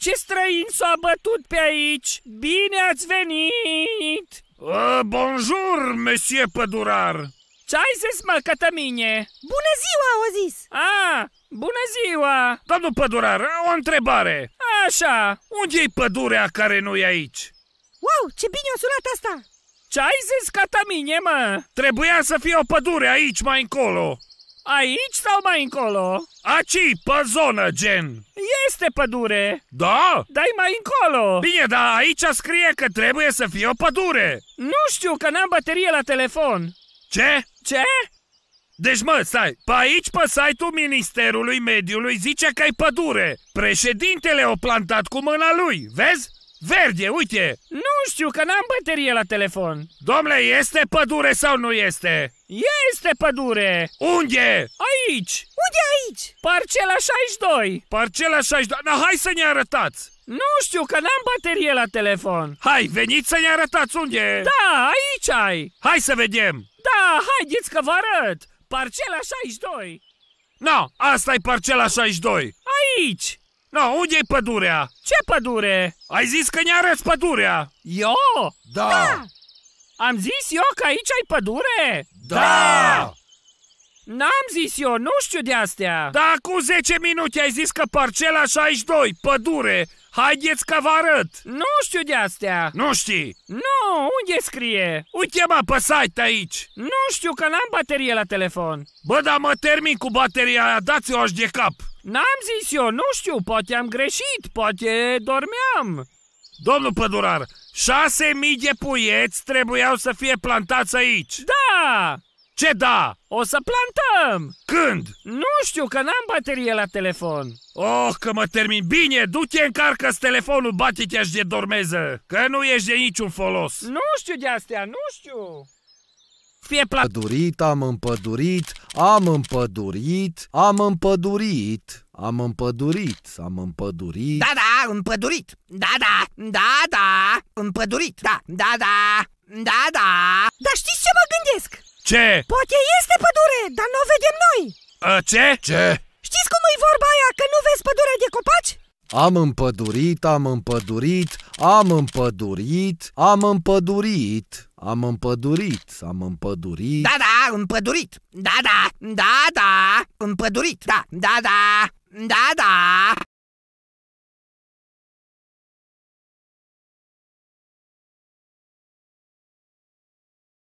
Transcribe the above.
ce străin s-a bătut pe aici? Bine ați venit! Uh, bonjour, monsieur pădurar! Ce ai zis, mă, cătămine? Bună ziua, au zis! A, bună ziua! Domnul pădurar, o întrebare! Așa! unde e pădurea care nu e aici? Wow, ce bine o sunat asta! Ce ai zis, cătămine, mă? Trebuia să fie o pădure aici, mai încolo! Aici sau mai încolo? Aci, pe zonă, gen! Este pădure! Da? Dai mai încolo! Bine, dar aici scrie că trebuie să fie o pădure! Nu știu, că n-am baterie la telefon! Ce? Ce? Deci mă, stai, pe aici pe site-ul Ministerului Mediului zice că ai pădure. Președintele o plantat cu mâna lui, vezi? Verde, uite! Nu știu, că n-am baterie la telefon. Domnule, este pădure sau nu este? Este pădure! Unde? Aici! Unde aici? Parcela 62! Parcela 62! Na, hai să ne arătați! Nu știu, că n-am baterie la telefon. Hai, veniți să ne arătați unde Da, aici ai. Hai să vedem. Da, haideți că vă arăt. Parcela 62. Na, no, asta e parcela 62. Aici. No, unde-i pădurea? Ce pădure? Ai zis că ne arăți pădurea! Eu? Da! da! Am zis eu că aici ai pădure? Da! da! N-am zis eu, nu știu de astea Da, cu 10 minute ai zis că parcela 62, pădure Haideți că vă arăt Nu știu de astea Nu știi? Nu, unde scrie? Uite mă, pe site aici Nu știu că n-am baterie la telefon Bă, dar mă termin cu bateria aia, dați-o aș de cap N-am zis eu, nu știu, poate am greșit, poate dormeam Domnul pădurar, 6.000 de puieți trebuiau să fie plantați aici Da, ce da? O să plantăm! Când? Nu știu, că n-am baterie la telefon. Oh, că mă termin. Bine, du-te încarcă telefonul, bate-te de dormeză, că nu ești de niciun folos. Nu știu de astea, nu știu. Fie plat... Împădurit, am împădurit, am împădurit, am împădurit, am împădurit, am împădurit. Da, da, împădurit. Da, da, da, da, împădurit. Da, da, da, da, da. Dar știți ce mă gândesc? Ce? Poate este pădure, dar nu o vedem noi! A, ce? Ce? Știți cum e vorba aia că nu vezi pădurea de copaci? Am împădurit, am împădurit, am împădurit, am împădurit, am împădurit, am împădurit. Da, da, împădurit. Da, da, da, da, împădurit. Da, da, da, da, da.